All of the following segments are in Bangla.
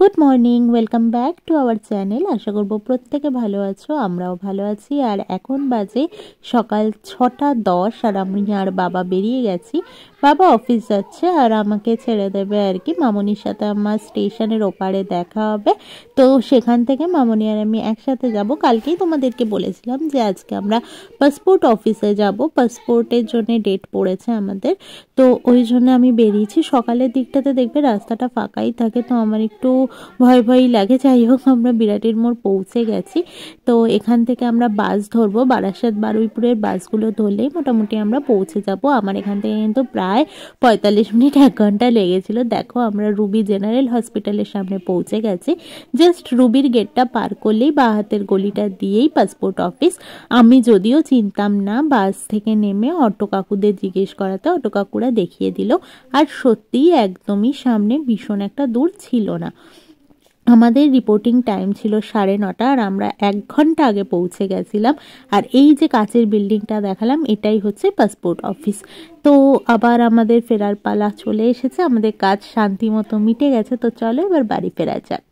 good morning welcome back to our channel আশা করব প্রত্যেকে ভালো আছো আমরাও ভালো আছি আর এখন বাজে সকাল ছটা দশ আর আমি আর বাবা বেরিয়ে গেছি বাবা অফিস যাচ্ছে আর আমাকে ছেড়ে দেবে আর কি মামনির সাথে আমার স্টেশনের ওপারে দেখা হবে তো সেখান থেকে মামনি আর আমি একসাথে যাব কালকেই তোমাদেরকে বলেছিলাম যে আজকে আমরা পাসপোর্ট অফিসে যাব পাসপোর্টের জন্য ডেট পড়েছে আমাদের তো ওই জন্য আমি বেরিয়েছি সকালের দিকটাতে দেখবে রাস্তাটা ফাঁকাই থাকে তো আমার একটু ভয় ভয়ই লাগে যাই হোক আমরা বিরাটের মোড় পৌঁছে গেছি তো এখান থেকে আমরা বাস ধরবো বারাসাত বারুইপুরের বাসগুলো ধরলেই মোটামুটি আমরা পৌঁছে যাব আমার এখান থেকে কিন্তু প্রায় পঁয়তাল্লিশ মিনিট এক ঘন্টা লেগেছিল দেখো আমরা রুবি জেনারেল হসপিটালের সামনে পৌঁছে গেছি জাস্ট রুবির গেটটা পার করলেই বা হাতের গলিটা দিয়েই পাসপোর্ট অফিস আমি যদিও চিনতাম না বাস থেকে নেমে অটো কাকুদের জিজ্ঞেস করাতে অটো কাকুরা করে দেখিয়ে দিল আর সত্যিই একদমই সামনে ভীষণ একটা দূর ছিল না আমাদের রিপোর্টিং টাইম ছিল সাড়ে নটা আর আমরা এক ঘন্টা আগে পৌঁছে গেছিলাম আর এই যে কাচের বিল্ডিংটা দেখালাম এটাই হচ্ছে পাসপোর্ট অফিস তো আবার আমাদের ফেরার পালা চলে এসেছে আমাদের কাজ শান্তি মতো মিটে গেছে তো চলো এবার বাড়ি ফেরা যাক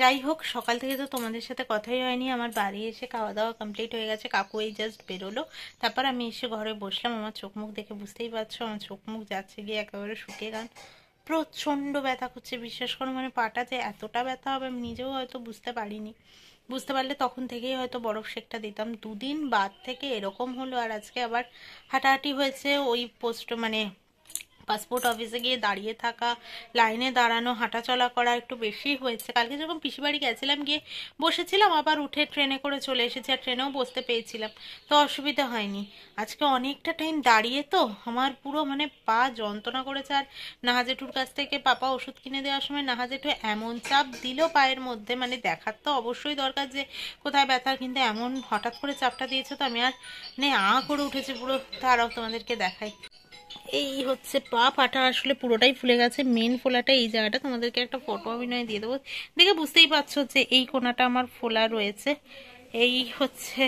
যাই হোক সকাল থেকে তো তোমাদের সাথে কথাই হয়নি আমার বাড়ি এসে খাওয়া দাওয়া কমপ্লিট হয়ে গেছে কাকু এই জাস্ট বেরোলো তারপর আমি এসে ঘরে বসলাম আমার চোখ মুখ দেখে বুঝতেই পারছো আমার চোখ মুখ যাচ্ছে গিয়ে একেবারে শুকে গান প্রচণ্ড ব্যথা করছে বিশ্বাস করো মানে পাটা যে এতটা ব্যথা হবে আমি নিজেও হয়তো বুঝতে পারিনি বুঝতে পারলে তখন থেকেই হয়তো বরফ শেকটা দিতাম দুদিন বাদ থেকে এরকম হলো আর আজকে আবার হাঁটাহাঁটি হয়েছে ওই পোস্ট মানে পাসপোর্ট অফিসে গিয়ে দাঁড়িয়ে থাকা লাইনে দাঁড়ানো হাঁটাচলা করা একটু বেশি হয়েছে কালকে যখন পিসিবাড়ি গেছিলাম গিয়ে বসেছিলাম আবার উঠে ট্রেনে করে চলে এসেছি আর ট্রেনেও বসতে পেয়েছিলাম তো অসুবিধা হয়নি আজকে অনেকটা টাইম দাঁড়িয়ে তো আমার পুরো মানে পা যন্ত্রণা করেছে আর নাহাজেঠুর কাছ থেকে পাপা ওষুধ কিনে দেওয়ার সময় নাহাজেঠু এমন চাপ দিল পায়ের মধ্যে মানে দেখার তো অবশ্যই দরকার যে কোথায় ব্যথা কিন্তু এমন হঠাৎ করে চাপটা দিয়েছে তো আমি আর নে মানে আ করে উঠেছে পুরো তারাও তোমাদেরকে দেখাই এই হচ্ছে পা ফাটা আসলে পুরোটাই ফুলে গেছে মেন ফোলাটা এই জায়গাটা তোমাদেরকে একটা ফটো আমি নয় দিয়ে দেবো দেখে বুঝতেই পারছো যে এই কোনাটা আমার ফোলা রয়েছে এই হচ্ছে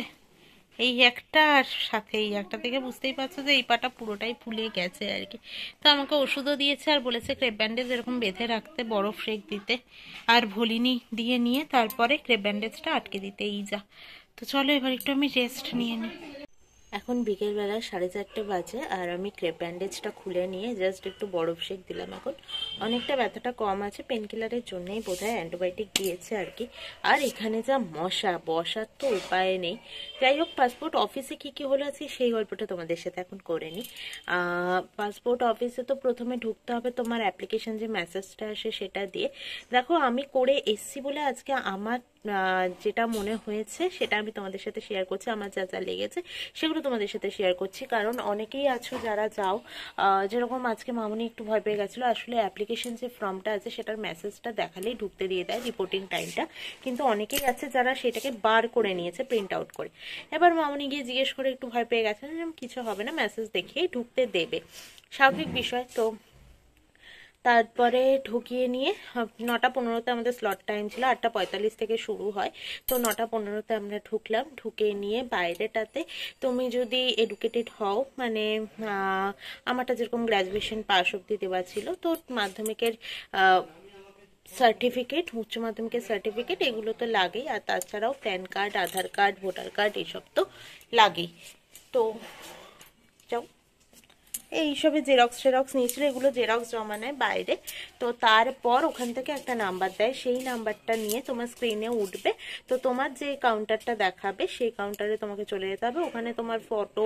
এই একটা আর সাথে এই একটা থেকে বুঝতেই পারছো যে এই পাটা পুরোটাই ফুলে গেছে আর কি তো আমাকে ওষুধও দিয়েছে আর বলেছে ক্রেপ ব্যান্ডেজ এরকম বেঁধে রাখতে বরফ শেক দিতে আর ভলিনি দিয়ে নিয়ে তারপরে ক্রেপ ব্যান্ডেজটা আটকে দিতে এই যা তো চলো এবার একটু আমি রেস্ট নিয়ে নিই এখন বিকেলবেলা সাড়ে চারটে বাজে আর আমি ক্রেপ ব্যান্ডেজটা খুলে নিয়ে জাস্ট একটু বরফ শেক দিলাম এখন অনেকটা ব্যথাটা কম আছে পেনকিলারের জন্যই বোধহয় অ্যান্টিবায়োটিক দিয়েছে আর কি আর এখানে যা মশা বসার তো উপায় নেই যাই হোক পাসপোর্ট অফিসে কি কি হলো আছে সেই গল্পটা তোমাদের সাথে এখন করে নিই পাসপোর্ট অফিসে তো প্রথমে ঢুকতে হবে তোমার অ্যাপ্লিকেশন যে মেসেজটা আসে সেটা দিয়ে দেখো আমি করে এসছি বলে আজকে আমার যেটা মনে হয়েছে সেটা আমি তোমাদের সাথে শেয়ার করছি আমার যা যা লেগেছে সেগুলো তোমাদের সাথে শেয়ার করছি কারণ অনেকেই আছো যারা যাও যেরকম আজকে মামুনি একটু ভয় পেয়ে গেছিলো আসলে অ্যাপ্লিকেশন যে ফর্মটা আছে সেটার মেসেজটা দেখালেই ঢুকতে দিয়ে দেয় রিপোর্টিং টাইমটা কিন্তু অনেকেই আছে যারা সেটাকে বার করে নিয়েছে প্রিন্ট আউট করে এবার মামুনি গিয়ে জিজ্ঞেস করে একটু ভয় পেয়ে গেছে কিছু হবে না মেসেজ দেখিয়েই ঢুকতে দেবে স্বাভাবিক বিষয় তো তারপরে ঢুকিয়ে নিয়ে নটা পনেরোতে আমাদের স্লট টাইম ছিল আটটা পঁয়তাল্লিশ থেকে শুরু হয় তো নটা পনেরোতে আমরা ঢুকলাম ঢুকে নিয়ে বাইরেটাতে তুমি যদি এডুকেটেড হও মানে আমারটা যেরকম গ্র্যাজুয়েশন পাস অব্দি দেওয়া ছিল তো মাধ্যমিকের সার্টিফিকেট উচ্চ মাধ্যমিকের সার্টিফিকেট এগুলো তো লাগেই আর তাছাড়াও pan card Aadhaar card voter card এসব তো লাগেই তো যাও এইসবে জেরক্স টেরক্স নিয়েছিল এগুলো জেরক্স জমা নেয় বাইরে তো তারপর ওখান থেকে একটা নাম্বার দেয় সেই নাম্বারটা নিয়ে তোমার স্ক্রিনে উঠবে তো তোমার যে কাউন্টারটা দেখাবে সেই কাউন্টারে তোমাকে চলে যেতে হবে ওখানে তোমার ফটো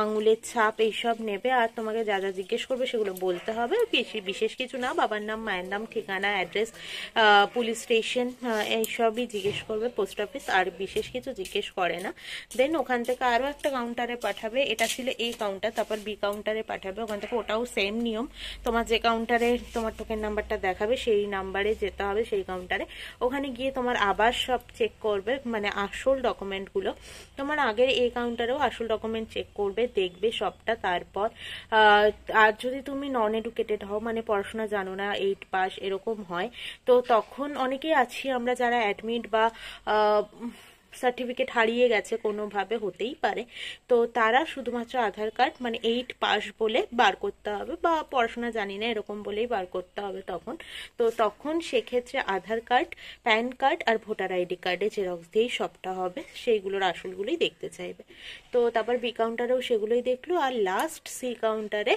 আঙুলের ছাপ এইসব নেবে আর তোমাকে যা যা জিজ্ঞেস করবে সেগুলো বলতে হবে বেশি বিশেষ কিছু না বাবার নাম মায়ের নাম ঠিকানা অ্যাড্রেস পুলিশ স্টেশন এইসবই জিজ্ঞেস করবে পোস্ট অফিস আর বিশেষ কিছু জিজ্ঞেস করে না দেন ওখান থেকে আরও একটা কাউন্টারে পাঠাবে এটা ছিল এই কাউন্টার তারপর বি কাউন্টারে পাঠাবে পাঠাবে ওখান থেকে ওটাও সেম নিয়ম তোমার যে কাউন্টারে তোমার টোকেন নাম্বারটা দেখাবে সেই নাম্বারে যেতে হবে সেই কাউন্টারে ওখানে গিয়ে তোমার আবার সব চেক করবে মানে আসল ডকুমেন্টগুলো তোমার আগের এই কাউন্টারেও আসল ডকুমেন্ট চেক করবে দেখবে সবটা তারপর আর যদি তুমি নন এডুকেটেড হও মানে পড়াশোনা জানো না এইট পাস এরকম হয় তো তখন অনেকেই আছি আমরা যারা অ্যাডমিট বা সার্টিফিকেট হারিয়ে গেছে কোনোভাবে হতেই পারে তো তারা শুধুমাত্র আধার কার্ড মানে এইট পাস বলে বার করতে হবে বা পড়াশোনা জানি না এরকম বলেই বার করতে হবে তখন তো তখন সেক্ষেত্রে আধার কার্ড প্যান কার্ড আর ভোটার আইডি কার্ডে জেরক্স দিয়েই সবটা হবে সেইগুলোর আসলগুলোই দেখতে চাইবে তো তারপর বি কাউন্টারেও সেগুলোই দেখলো আর লাস্ট সি কাউন্টারে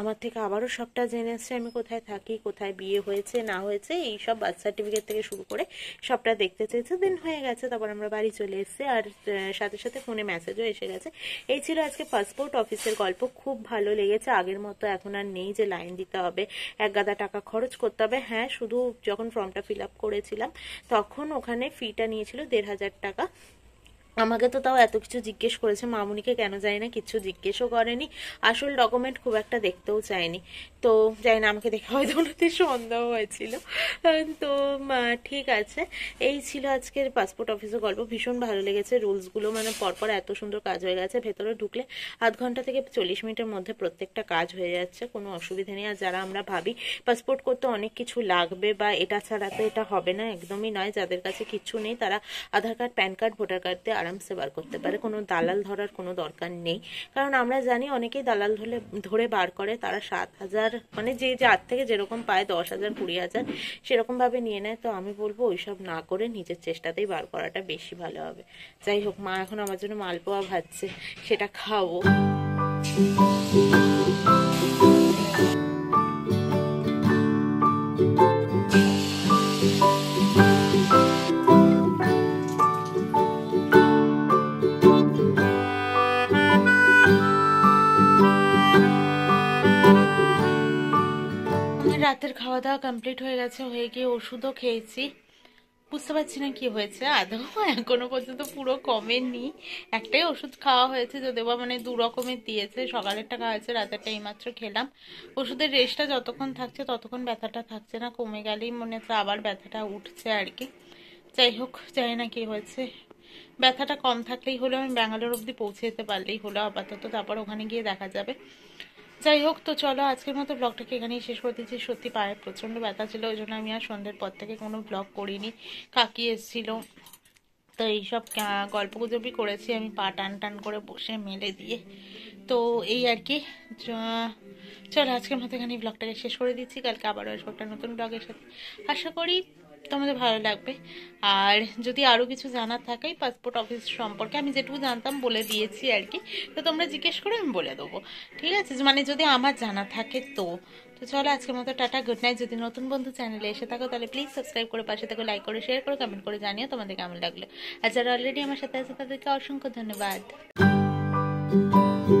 আমার থেকে আবারও সবটা জেনে এসছে আমি কোথায় থাকি কোথায় বিয়ে হয়েছে না হয়েছে এই সব বার্থ সার্টিফিকেট থেকে শুরু করে সবটা দেখতে চেয়েছে দেন হয়ে গেছে তারপর আমরা আমরা বাড়ি চলে এসেছি আর সাথে সাথে ফোনে মেসেজও এসে গেছে এই ছিল আজকে পাসপোর্ট অফিসের গল্প খুব ভালো লেগেছে আগের মতো এখন আর নেই যে লাইন দিতে হবে এক গাদা টাকা খরচ করতে হবে হ্যাঁ শুধু যখন ফর্মটা ফিল আপ করেছিলাম তখন ওখানে ফিটা নিয়েছিল দেড় হাজার টাকা আমাকে তো তাও এত কিছু জিজ্ঞেস করেছে মামুনিকে কেন যায় না কিছু জিজ্ঞেসও করেনি আসল ডকুমেন্ট খুব একটা দেখতেও চায়নি তো যাই না আমাকে দেখে হয়তো ওনাদের সন্দেহ হয়েছিল তো ঠিক আছে এই ছিল আজকের পাসপোর্ট অফিসের গল্প ভীষণ ভালো লেগেছে রুলসগুলো মানে পরপর এত সুন্দর কাজ হয়ে গেছে ভেতরে ঢুকলে আধ ঘন্টা থেকে চল্লিশ মিনিটের মধ্যে প্রত্যেকটা কাজ হয়ে যাচ্ছে কোনো অসুবিধে নেই আর যারা আমরা ভাবি পাসপোর্ট করতে অনেক কিছু লাগবে বা এটা ছাড়া তো এটা হবে না একদমই নয় যাদের কাছে কিছু নেই তারা Aadhaar card PAN card voter card দিয়ে আরামসে বার করতে পারে কোনো দালাল ধরার কোনো দরকার নেই কারণ আমরা জানি অনেকেই দালাল ধরে ধরে বার করে তারা সাত হাজার মানে যে যার থেকে যেরকম পায় দশ হাজার কুড়ি হাজার সেরকমভাবে নিয়ে নেয় তো আমি বলবো ওইসব না করে নিজের চেষ্টাতেই বার করাটা বেশি ভালো হবে যাই হোক মা এখন আমার জন্য মালপোয়া ভাজছে সেটা খাবো রাতের খাওয়া দাওয়া কমপ্লিট হয়ে গেছে হয়ে গিয়ে ওষুধও খেয়েছি বুঝতে পারছি না কি হয়েছে আদৌ এখনো পর্যন্ত পুরো কমেনি একটাই ওষুধ খাওয়া হয়েছে যদিও মানে দু রকমের দিয়েছে সকালেরটা খাওয়া হয়েছে রাতেরটা এইমাত্র খেলাম ওষুধের রেস্টটা যতক্ষণ থাকছে ততক্ষণ ব্যথাটা থাকছে না কমে গেলেই মনে হচ্ছে আবার ব্যথাটা উঠছে আর কি যাই হোক যাই না কি হয়েছে ব্যথাটা কম থাকলেই হলো আমি ব্যাঙ্গালোর অবধি পৌঁছে যেতে পারলেই হলো আপাতত তারপর ওখানে গিয়ে দেখা যাবে যাই হোক তো চলো আজকের মতো ব্লগটাকে এখানেই শেষ করে দিচ্ছি সত্যি পায়ে প্রচণ্ড ব্যথা ছিল ওই জন্য আমি আর সন্ধ্যের পর থেকে কোনো ব্লগ করিনি কাকি এসেছিল তো এইসব গল্পগুজবই করেছি আমি পা টান টান করে বসে মেলে দিয়ে তো এই আর কি চলো আজকের মতো এখানে ব্লগটাকে শেষ করে দিচ্ছি কালকে আবারও আসবো একটা নতুন ব্লগের সাথে আশা করি তোমাদের ভালো লাগবে আর যদি আরও কিছু জানার থাকে পাসপোর্ট অফিস সম্পর্কে আমি যেটুকু জানতাম বলে দিয়েছি আর কি তো তোমরা জিজ্ঞেস করে আমি বলে দেবো ঠিক আছে মানে যদি আমার জানা থাকে তো তো চলো আজকের মতো টাটা গুড নাইট যদি নতুন বন্ধু চ্যানেলে এসে থাকো তাহলে প্লিজ সাবস্ক্রাইব করে পাশে থাকো লাইক করে শেয়ার করো কমেন্ট করে জানিও তোমাদের কেমন লাগলো আর যারা অলরেডি আমার সাথে আছে তাদেরকে অসংখ্য ধন্যবাদ